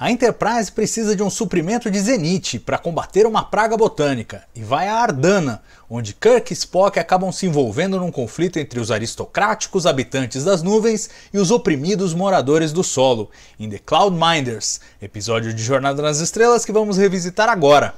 A Enterprise precisa de um suprimento de Zenith para combater uma praga botânica e vai a Ardana, onde Kirk e Spock acabam se envolvendo num conflito entre os aristocráticos habitantes das nuvens e os oprimidos moradores do solo, em The Cloudminders, episódio de Jornada nas Estrelas que vamos revisitar agora.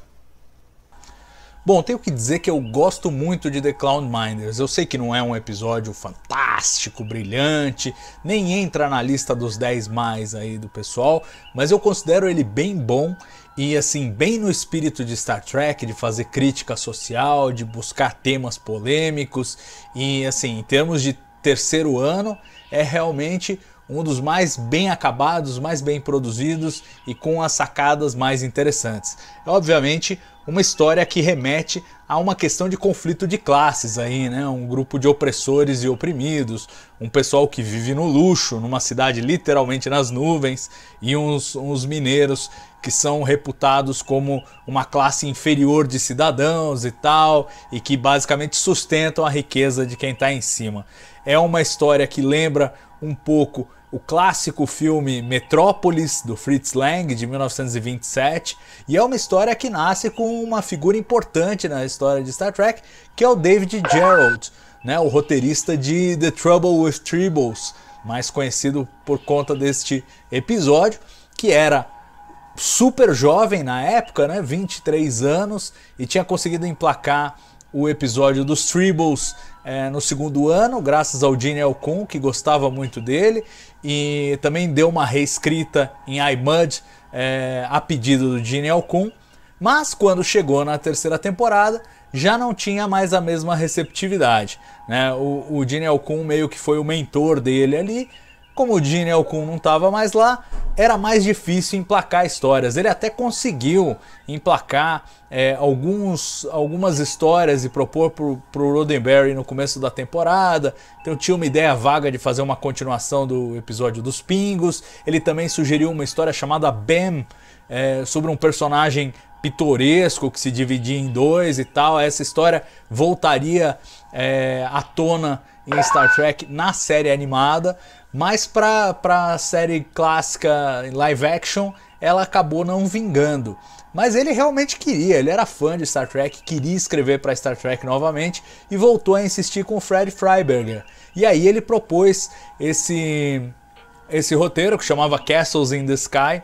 Bom, tenho que dizer que eu gosto muito de The Clown Minders. Eu sei que não é um episódio fantástico, brilhante, nem entra na lista dos 10 mais aí do pessoal, mas eu considero ele bem bom e assim, bem no espírito de Star Trek, de fazer crítica social, de buscar temas polêmicos e assim, em termos de terceiro ano, é realmente um dos mais bem acabados, mais bem produzidos e com as sacadas mais interessantes. Obviamente, uma história que remete a uma questão de conflito de classes aí, né? Um grupo de opressores e oprimidos, um pessoal que vive no luxo, numa cidade literalmente nas nuvens, e uns, uns mineiros que são reputados como uma classe inferior de cidadãos e tal, e que basicamente sustentam a riqueza de quem está em cima. É uma história que lembra um pouco o clássico filme Metrópolis, do Fritz Lang, de 1927, e é uma história que nasce com uma figura importante na história de Star Trek, que é o David Gerald, né, o roteirista de The Trouble with Tribbles, mais conhecido por conta deste episódio, que era super jovem na época, né, 23 anos, e tinha conseguido emplacar o episódio dos Tribbles é, no segundo ano, graças ao Gene Elkun, que gostava muito dele, e também deu uma reescrita em iMud é, a pedido do Gene Elkun. Mas quando chegou na terceira temporada, já não tinha mais a mesma receptividade. Né? O, o Gene Elkun meio que foi o mentor dele ali, como o Gene Alcun não estava mais lá, era mais difícil emplacar histórias. Ele até conseguiu emplacar é, alguns, algumas histórias e propor para o Roddenberry no começo da temporada. Então tinha uma ideia vaga de fazer uma continuação do episódio dos Pingos. Ele também sugeriu uma história chamada Bam, é, sobre um personagem pitoresco que se dividia em dois e tal. Essa história voltaria é, à tona em Star Trek na série animada. Mas para a série clássica em live action, ela acabou não vingando. Mas ele realmente queria, ele era fã de Star Trek, queria escrever para Star Trek novamente e voltou a insistir com Fred Freiberger. E aí ele propôs esse esse roteiro que chamava Castles in the Sky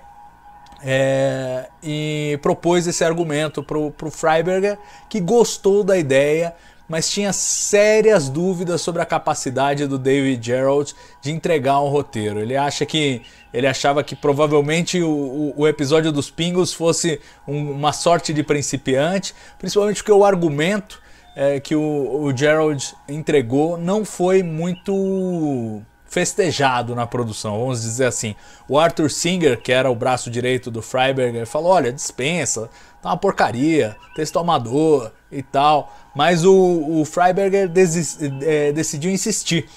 é, e propôs esse argumento para o Freiberger que gostou da ideia, mas tinha sérias dúvidas sobre a capacidade do David Gerald de entregar um roteiro. Ele acha que ele achava que provavelmente o, o episódio dos Pingos fosse um, uma sorte de principiante, principalmente porque o argumento é, que o, o Gerald entregou não foi muito festejado na produção, vamos dizer assim. O Arthur Singer, que era o braço direito do Freiberger, falou: olha, dispensa, tá uma porcaria, texto amador e tal. Mas o, o Freiberger desist, é, decidiu insistir.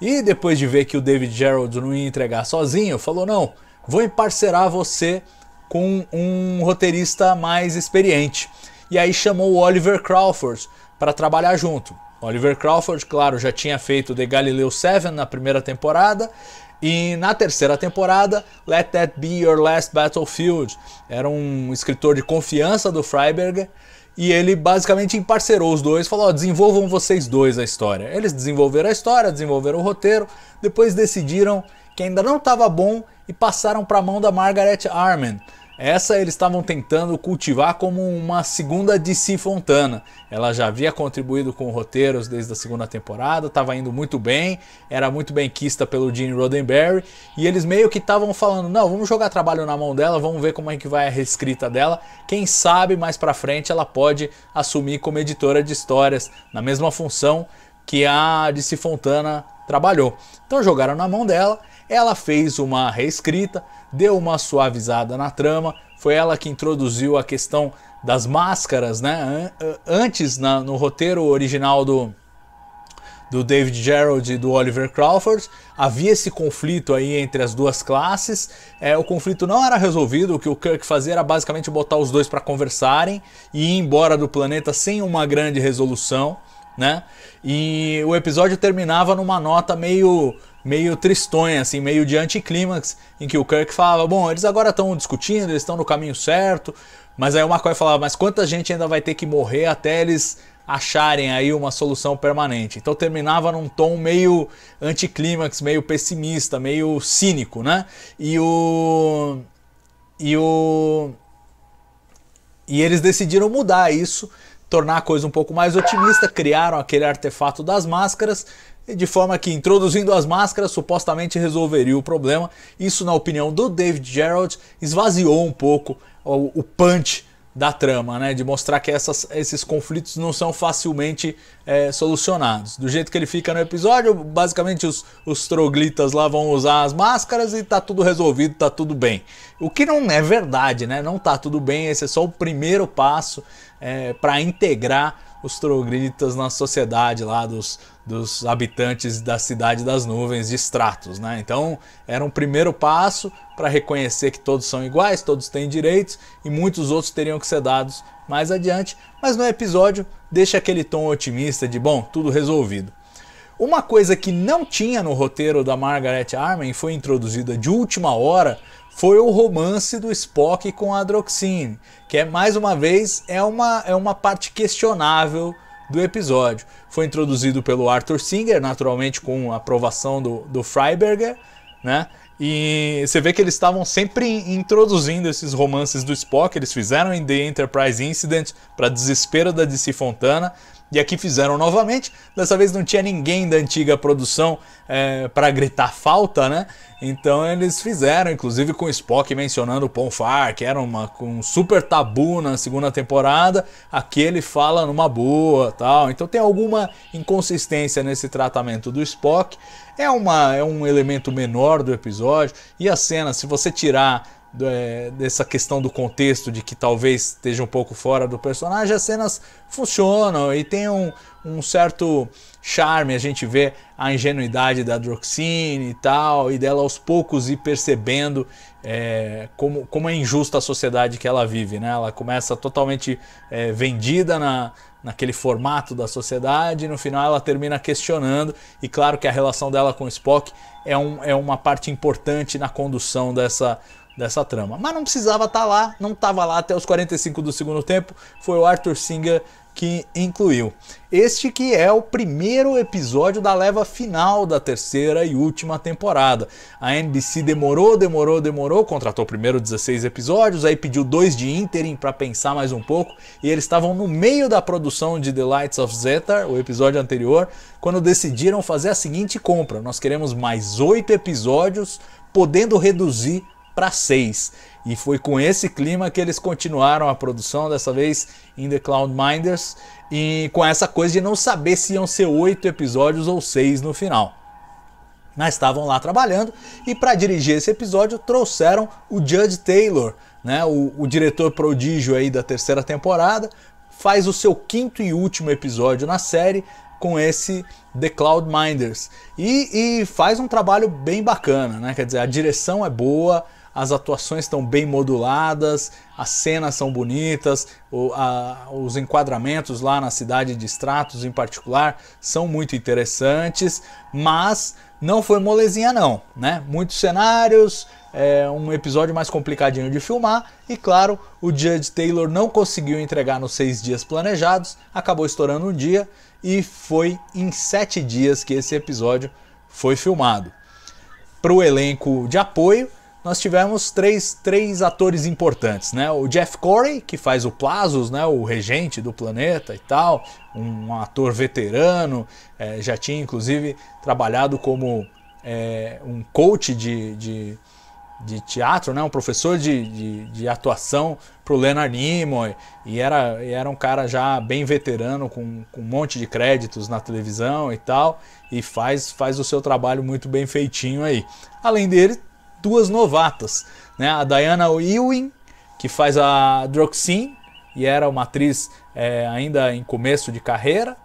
E depois de ver que o David Gerald não ia entregar sozinho, falou: não, vou emparcerar você com um roteirista mais experiente. E aí chamou o Oliver Crawford para trabalhar junto. Oliver Crawford, claro, já tinha feito The Galileu 7 na primeira temporada e na terceira temporada, Let That Be Your Last Battlefield, era um escritor de confiança do Freiberger, e ele basicamente emparcerou os dois, falou: oh, desenvolvam vocês dois a história. Eles desenvolveram a história, desenvolveram o roteiro, depois decidiram que ainda não estava bom e passaram para a mão da Margaret Armand, essa eles estavam tentando cultivar como uma segunda DC Fontana. Ela já havia contribuído com roteiros desde a segunda temporada, estava indo muito bem, era muito bem quista pelo Gene Roddenberry, e eles meio que estavam falando: não, vamos jogar trabalho na mão dela, vamos ver como é que vai a reescrita dela. Quem sabe mais pra frente ela pode assumir como editora de histórias, na mesma função que a DC Fontana trabalhou. Então jogaram na mão dela, ela fez uma reescrita deu uma suavizada na trama. Foi ela que introduziu a questão das máscaras, né? Antes, na, no roteiro original do, do David Gerald e do Oliver Crawford. Havia esse conflito aí entre as duas classes. É, o conflito não era resolvido, o que o Kirk fazia era basicamente botar os dois para conversarem e ir embora do planeta sem uma grande resolução, né? E o episódio terminava numa nota meio meio tristonha, assim, meio de anticlímax, em que o Kirk falava, bom, eles agora estão discutindo, eles estão no caminho certo, mas aí o McCoy falava, mas quanta gente ainda vai ter que morrer até eles acharem aí uma solução permanente. Então terminava num tom meio anticlímax, meio pessimista, meio cínico, né? E o e o e eles decidiram mudar isso, tornar a coisa um pouco mais otimista, criaram aquele artefato das máscaras de forma que introduzindo as máscaras supostamente resolveria o problema. Isso, na opinião do David Gerald, esvaziou um pouco o, punch da trama, né? De mostrar que essas, esses conflitos não são facilmente é, solucionados. Do jeito que ele fica no episódio, basicamente os, os troglitas lá vão usar as máscaras e tá tudo resolvido, tá tudo bem. O que não é verdade, né? Não tá tudo bem, esse é só o primeiro passo é, para integrar os trogritas na sociedade lá dos, dos habitantes da cidade das nuvens, de Stratos, né? Então era um primeiro passo para reconhecer que todos são iguais, todos têm direitos e muitos outros teriam que ser dados mais adiante, mas no episódio deixa aquele tom otimista de bom, tudo resolvido. Uma coisa que não tinha no roteiro da Margaret Armen foi introduzida de última hora foi o romance do Spock com a Droxine, que é mais uma vez é uma, é uma parte questionável do episódio. Foi introduzido pelo Arthur Singer, naturalmente com a aprovação do, do Freiberger, né? E você vê que eles estavam sempre introduzindo esses romances do Spock, eles fizeram em The Enterprise Incident, para desespero da DC Fontana, e aqui fizeram novamente. Dessa vez não tinha ninguém da antiga produção é, para gritar falta, né? Então eles fizeram, inclusive com o Spock mencionando o Ponfar, que era uma, um super tabu na segunda temporada. Aqui ele fala numa boa tal. Então tem alguma inconsistência nesse tratamento do Spock. É, uma, é um elemento menor do episódio. E a cena, se você tirar é, dessa questão do contexto, de que talvez esteja um pouco fora do personagem, as cenas funcionam e tem um, um certo charme. A gente vê a ingenuidade da Droxine e tal, e dela aos poucos ir percebendo é, como, como é injusta a sociedade que ela vive. Né? Ela começa totalmente é, vendida na, naquele formato da sociedade, e no final ela termina questionando, e claro que a relação dela com o Spock é, um, é uma parte importante na condução dessa dessa trama. Mas não precisava estar tá lá, não estava lá até os 45 do segundo tempo, foi o Arthur Singer que incluiu. Este que é o primeiro episódio da leva final da terceira e última temporada. A NBC demorou, demorou, demorou, contratou primeiro 16 episódios, aí pediu dois de interim para pensar mais um pouco, e eles estavam no meio da produção de The Lights of Zeta, o episódio anterior, quando decidiram fazer a seguinte compra: nós queremos mais oito episódios, podendo reduzir para 6. E foi com esse clima que eles continuaram a produção, dessa vez em The Cloud Minders, e com essa coisa de não saber se iam ser 8 episódios ou 6 no final. Mas estavam lá trabalhando e para dirigir esse episódio trouxeram o Judge Taylor, né, o, o diretor prodígio aí da terceira temporada, faz o seu quinto e último episódio na série, com esse The Cloud Minders. E, e, faz um trabalho bem bacana, né? Quer dizer, a direção é boa, as atuações estão bem moduladas, as cenas são bonitas, o, a, os enquadramentos lá na cidade de Stratos em particular são muito interessantes, mas não foi molezinha não, né? Muitos cenários, é, um episódio mais complicadinho de filmar e claro, o Judge Taylor não conseguiu entregar nos seis dias planejados, acabou estourando um dia e foi em sete dias que esse episódio foi filmado. Para o elenco de apoio, nós tivemos três, três atores importantes, né? O Jeff Corey, que faz o Plazos, né? O regente do planeta e tal, um ator veterano, é, já tinha inclusive trabalhado como é, um coach de, de, de, teatro, né? Um professor de, de, de atuação o Leonard Nimoy e era, e era um cara já bem veterano, com, com um monte de créditos na televisão e tal, e faz, faz o seu trabalho muito bem feitinho aí. Além dele, duas novatas, né? A Diana Ewing, que faz a Droxin, e era uma atriz é, ainda em começo de carreira,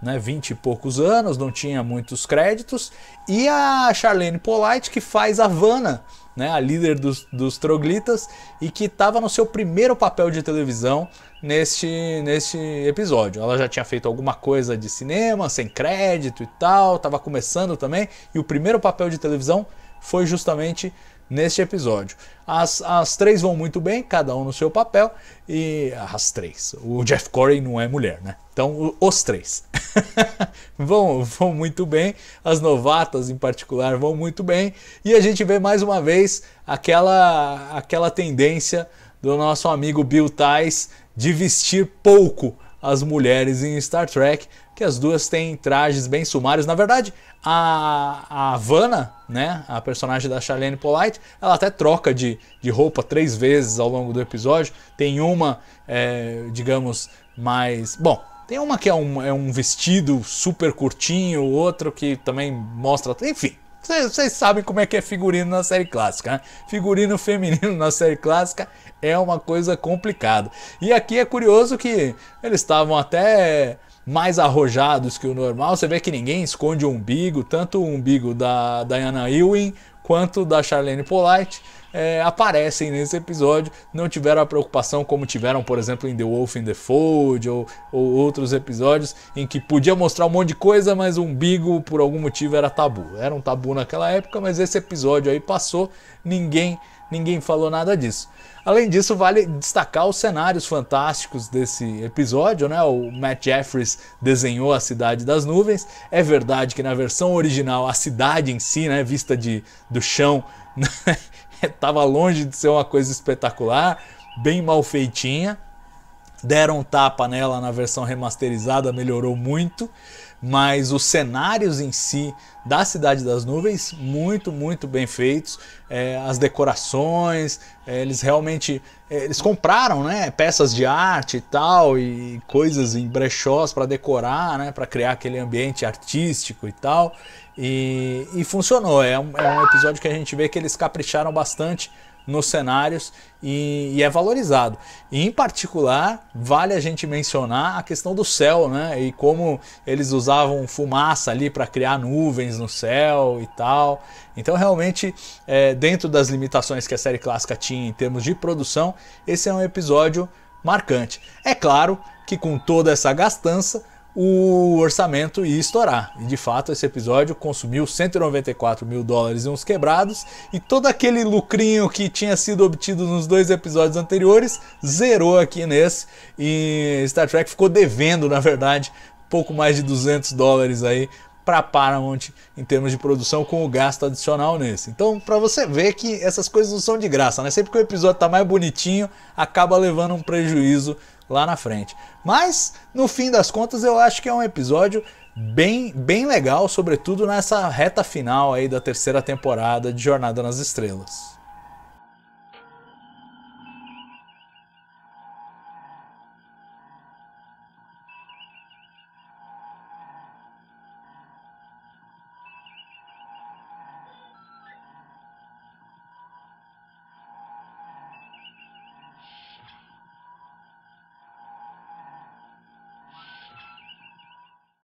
né, 20 e poucos anos, não tinha muitos créditos, e a Charlene Polite, que faz a Vanna, né, a líder dos, dos troglitas, e que estava no seu primeiro papel de televisão neste, neste episódio. Ela já tinha feito alguma coisa de cinema, sem crédito e tal, estava começando também, e o primeiro papel de televisão foi justamente neste episódio. As, as três vão muito bem, cada um no seu papel, e as três. O Jeff Corey não é mulher, né? Então, os três vão, vão muito bem, as novatas em particular vão muito bem, e a gente vê mais uma vez aquela, aquela tendência do nosso amigo Bill Tice de vestir pouco as mulheres em Star Trek, que as duas têm trajes bem sumários. Na verdade, a, a Vanna, né, a personagem da Charlene Polite, ela até troca de, de roupa três vezes ao longo do episódio. Tem uma, é, digamos, mais. Bom, tem uma que é um, é um vestido super curtinho, outro que também mostra. Enfim. Vocês sabem como é que é figurino na série clássica, né? Figurino feminino na série clássica é uma coisa complicada. E aqui é curioso que eles estavam até mais arrojados que o normal. Você vê que ninguém esconde o umbigo, tanto o umbigo da Diana Ewing quanto da Charlene Polite. É, aparecem nesse episódio, não tiveram a preocupação como tiveram, por exemplo, em The Wolf in the Fold ou, ou, outros episódios em que podia mostrar um monte de coisa, mas o umbigo por algum motivo era tabu. Era um tabu naquela época, mas esse episódio aí passou, ninguém ninguém falou nada disso. Além disso, vale destacar os cenários fantásticos desse episódio, né? O Matt Jeffries desenhou a cidade das nuvens. É verdade que na versão original a cidade em si, né, vista de do chão, estava né, longe de ser uma coisa espetacular, bem mal feitinha. Deram um tapa nela na versão remasterizada, melhorou muito mas os cenários em si da Cidade das Nuvens, muito, muito bem feitos. É, as decorações, é, eles realmente. É, eles compraram né, peças de arte e tal, e coisas em brechós para decorar, né, para criar aquele ambiente artístico e tal. E, e funcionou. É um, é um episódio que a gente vê que eles capricharam bastante nos cenários e, e, é valorizado. E, em particular, vale a gente mencionar a questão do céu, né? E como eles usavam fumaça ali para criar nuvens no céu e tal. Então, realmente, é, dentro das limitações que a série clássica tinha em termos de produção, esse é um episódio marcante. É claro que com toda essa gastança, o orçamento ia estourar. E de fato, esse episódio consumiu 194 mil dólares em uns quebrados, e todo aquele lucrinho que tinha sido obtido nos dois episódios anteriores zerou aqui nesse. E Star Trek ficou devendo, na verdade, pouco mais de 200 dólares aí para Paramount em termos de produção com o gasto adicional nesse. Então, para você ver que essas coisas não são de graça, né? Sempre que o episódio tá mais bonitinho, acaba levando um prejuízo lá na frente. Mas, no fim das contas, eu acho que é um episódio bem, bem legal, sobretudo nessa reta final aí da terceira temporada de Jornada nas Estrelas.